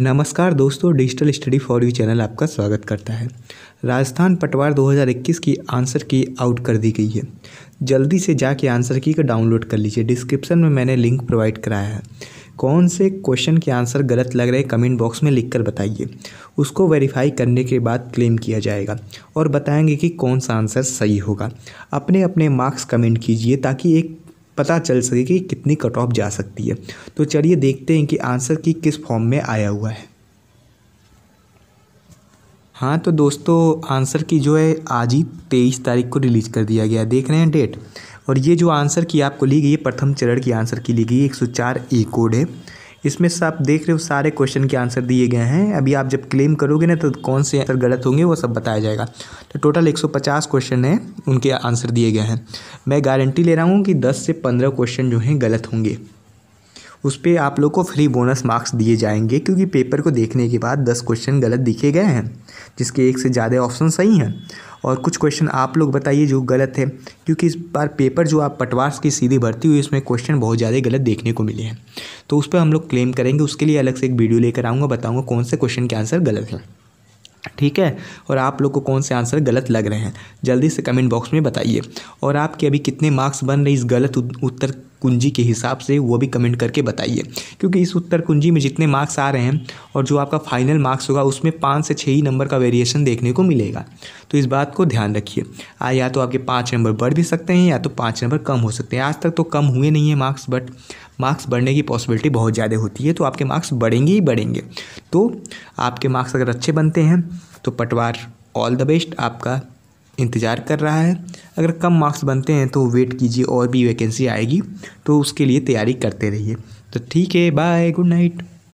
नमस्कार दोस्तों digital study for you channel आपका स्वागत करता है राजस्थान पटवार 2021 की आंसर की आउट कर दी गई है जल्दी से जाके आंसर की का डाउनलोड कर लीजिए डिस्क्रिप्शन में मैंने लिंक प्रोवाइड कराया है कौन से क्वेश्चन के आंसर गलत लग रहे कमेंट बॉक्स में लिख कर बताइए उसको वेरीफाई करने के बाद क्लेम किया जाएगा और बताएंगे कि कौन सा आंसर सही होगा अपने अपने मार्क्स कमेंट कीजिए ताकि एक पता चल सके कि कितनी कट ऑफ जा सकती है तो चलिए देखते हैं कि आंसर की किस फॉर्म में आया हुआ है हाँ तो दोस्तों आंसर की जो है आज ही तेईस तारीख को रिलीज कर दिया गया देख रहे हैं डेट और ये जो आंसर की आपको ली गई है प्रथम चरण की आंसर की ली गई एक सौ चार ए कोड है इसमें से आप देख रहे हो सारे क्वेश्चन के आंसर दिए गए हैं अभी आप जब क्लेम करोगे ना तो कौन से आंसर गलत होंगे वो सब बताया जाएगा तो टोटल 150 क्वेश्चन हैं उनके आंसर दिए गए हैं मैं गारंटी ले रहा हूँ कि दस से पंद्रह क्वेश्चन जो हैं गलत होंगे उस पर आप लोग को फ्री बोनस मार्क्स दिए जाएंगे क्योंकि पेपर को देखने के बाद दस क्वेश्चन गलत दिखे गए हैं जिसके एक से ज़्यादा ऑप्शन सही हैं और कुछ क्वेश्चन आप लोग बताइए जो गलत है क्योंकि इस बार पेपर जो आप पटवार की सीधी भर्ती हुई इसमें क्वेश्चन बहुत ज़्यादा गलत देखने को मिले हैं तो उस पर हम लोग क्लेम करेंगे उसके लिए अलग से एक वीडियो लेकर आऊँगा बताऊँगा कौन से क्वेश्चन के आंसर गलत हैं ठीक है और आप लोग को कौन से आंसर गलत लग रहे हैं जल्दी से कमेंट बॉक्स में बताइए और आपके अभी कितने मार्क्स बन रहे इस गलत उत्तर कुंजी के हिसाब से वो भी कमेंट करके बताइए क्योंकि इस उत्तर कुंजी में जितने मार्क्स आ रहे हैं और जो आपका फाइनल मार्क्स होगा उसमें पाँच से छः ही नंबर का वेरिएशन देखने को मिलेगा तो इस बात को ध्यान रखिए आ या तो आपके पाँच नंबर बढ़ भी सकते हैं या तो पाँच नंबर कम हो सकते हैं आज तक तो कम हुए नहीं है मार्क्स बट मार्क्स बढ़ने की पॉसिबिलिटी बहुत ज़्यादा होती है तो आपके मार्क्स बढ़ेंगे ही बढ़ेंगे तो आपके मार्क्स अगर अच्छे बनते हैं तो पटवार ऑल द बेस्ट आपका इंतज़ार कर रहा है अगर कम मार्क्स बनते हैं तो वेट कीजिए और भी वैकेंसी आएगी तो उसके लिए तैयारी करते रहिए तो ठीक है बाय गुड नाइट